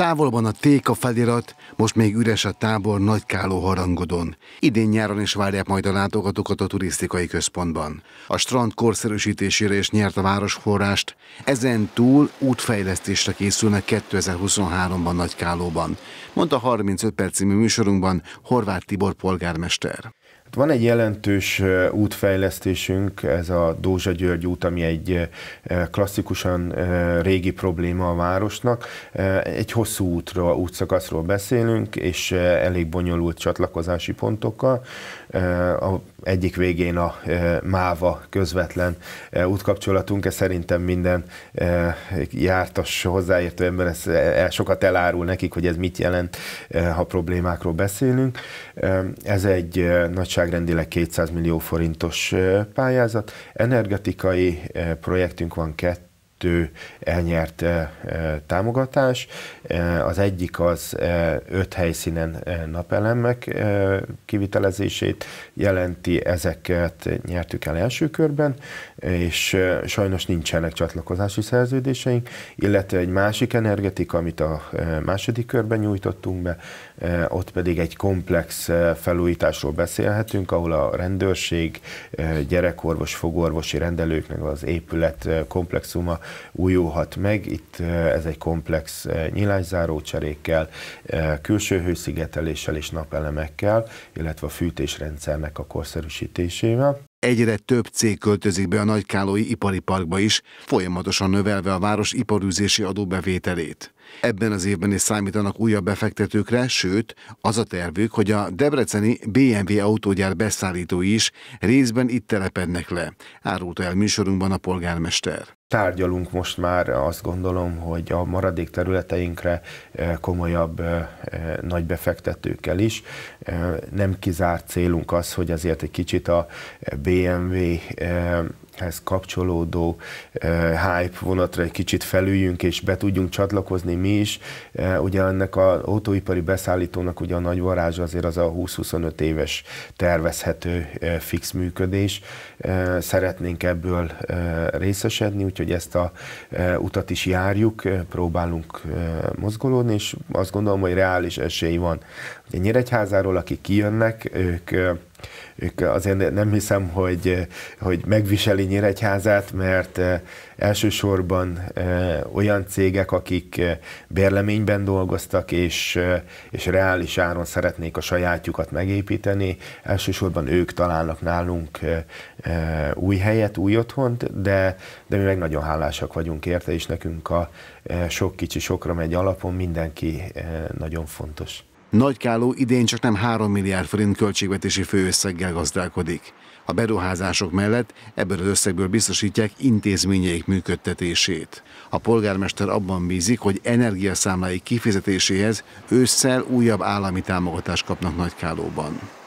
Távolban a téka felirat, most még üres a tábor káló harangodon. Idén nyáron is várják majd a látogatókat a turisztikai központban. A strand korszerűsítésére is nyert a város forrást, ezen túl útfejlesztésre készülnek 2023-ban Nagykálóban, mondta 35 perc műsorunkban Horváth Tibor polgármester. Van egy jelentős útfejlesztésünk, ez a Dózsa György út, ami egy klasszikusan régi probléma a városnak. Egy hosszú útra, útszakaszról beszélünk, és elég bonyolult csatlakozási pontokkal. A egyik végén a MÁVA közvetlen útkapcsolatunk, ez szerintem minden jártas, hozzáértő ember ez sokat elárul nekik, hogy ez mit jelent, ha problémákról beszélünk. Ez egy nagy nagyságrendileg 200 millió forintos pályázat, energetikai projektünk van kettő, kettő elnyert e, e, támogatás. E, az egyik az öt helyszínen napelemek kivitelezését jelenti, ezeket nyertük el első körben, és sajnos nincsenek csatlakozási szerződéseink, illetve egy másik energetika, amit a második körben nyújtottunk be, ott pedig egy komplex felújításról beszélhetünk, ahol a rendőrség, gyerekorvos, fogorvosi rendelőknek az épület komplexuma újulhat meg. Itt ez egy komplex nyílászáró cserékkel, külső hőszigeteléssel és napelemekkel, illetve a fűtésrendszernek a korszerűsítésével. Egyre több cég költözik be a Nagykálói Ipari Parkba is, folyamatosan növelve a város iparűzési adóbevételét. Ebben az évben is számítanak újabb befektetőkre, sőt, az a tervük, hogy a debreceni BMW autógyár beszállítói is részben itt telepednek le, árulta el műsorunkban a polgármester tárgyalunk most már, azt gondolom, hogy a maradék területeinkre eh, komolyabb eh, eh, nagy befektetőkkel is. Nem kizárt célunk az, hogy azért egy kicsit a BMW ehhez kapcsolódó uh, hype vonatra egy kicsit felüljünk, és be tudjunk csatlakozni mi is. Uh, ugye ennek az autóipari beszállítónak ugye a nagy varázs azért az a 20-25 éves tervezhető uh, fix működés. Uh, szeretnénk ebből uh, részesedni, úgyhogy ezt a uh, utat is járjuk, uh, próbálunk uh, mozgolódni, és azt gondolom, hogy reális esély van. Ugye Nyíregyházáról, akik kijönnek, ők uh, ők azért nem hiszem, hogy, hogy megviseli Nyíregyházát, mert eh, elsősorban eh, olyan cégek, akik eh, bérleményben dolgoztak, és, és reális áron szeretnék a sajátjukat megépíteni, elsősorban ők találnak nálunk új helyet, új otthont, de, de mi meg nagyon hálásak vagyunk érte, és nekünk a sok kicsi sokra megy alapon mindenki nagyon fontos. Nagykáló idén csak nem 3 milliárd forint költségvetési főösszeggel gazdálkodik. A beruházások mellett ebből az összegből biztosítják intézményeik működtetését. A polgármester abban bízik, hogy energiaszámláik kifizetéséhez ősszel újabb állami támogatást kapnak Nagykálóban.